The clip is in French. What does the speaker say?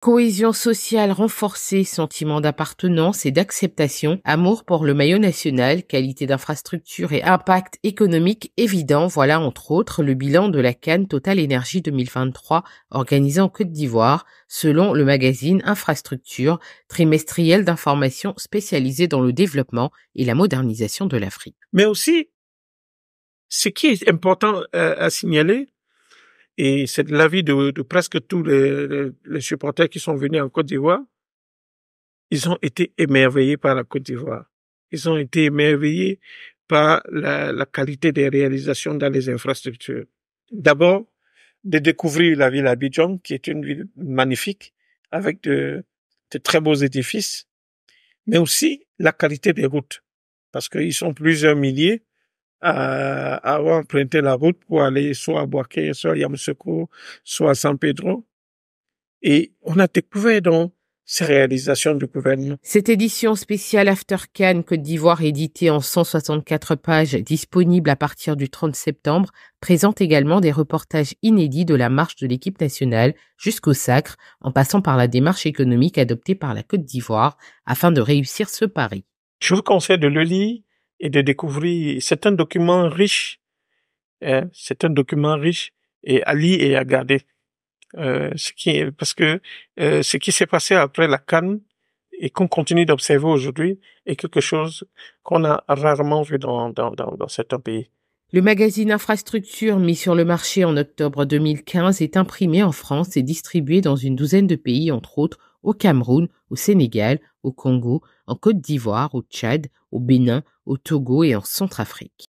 Cohésion sociale renforcée, sentiment d'appartenance et d'acceptation, amour pour le maillot national, qualité d'infrastructure et impact économique évident, voilà entre autres le bilan de la Cannes Total Énergie 2023 organisée en Côte d'Ivoire, selon le magazine Infrastructure, trimestriel d'information spécialisé dans le développement et la modernisation de l'Afrique. Mais aussi, ce qui est important euh, à signaler, et c'est l'avis de, presque tous les, supporters qui sont venus en Côte d'Ivoire. Ils ont été émerveillés par la Côte d'Ivoire. Ils ont été émerveillés par la, qualité des réalisations dans les infrastructures. D'abord, de découvrir la ville Abidjan, qui est une ville magnifique, avec de, de très beaux édifices, mais aussi la qualité des routes, parce qu'ils sont plusieurs milliers à, avoir planté la route pour aller soit à Boaké, soit à Yamoussoukro, soit à San Pedro. Et on a découvert donc ces réalisations du gouvernement. Cette édition spéciale After Cannes Côte d'Ivoire éditée en 164 pages, disponible à partir du 30 septembre, présente également des reportages inédits de la marche de l'équipe nationale jusqu'au sacre, en passant par la démarche économique adoptée par la Côte d'Ivoire afin de réussir ce pari. Je vous conseille de le lire et de découvrir. C'est un document riche. Hein, c'est un document riche et à lire et à garder. Euh, ce qui est, parce que euh, ce qui s'est passé après la Cannes et qu'on continue d'observer aujourd'hui est quelque chose qu'on a rarement vu dans, dans, dans, dans certains pays. Le magazine Infrastructure mis sur le marché en octobre 2015 est imprimé en France et distribué dans une douzaine de pays, entre autres au Cameroun, au Sénégal, au Congo, en Côte d'Ivoire, au Tchad, au Bénin, au Togo et en Centrafrique.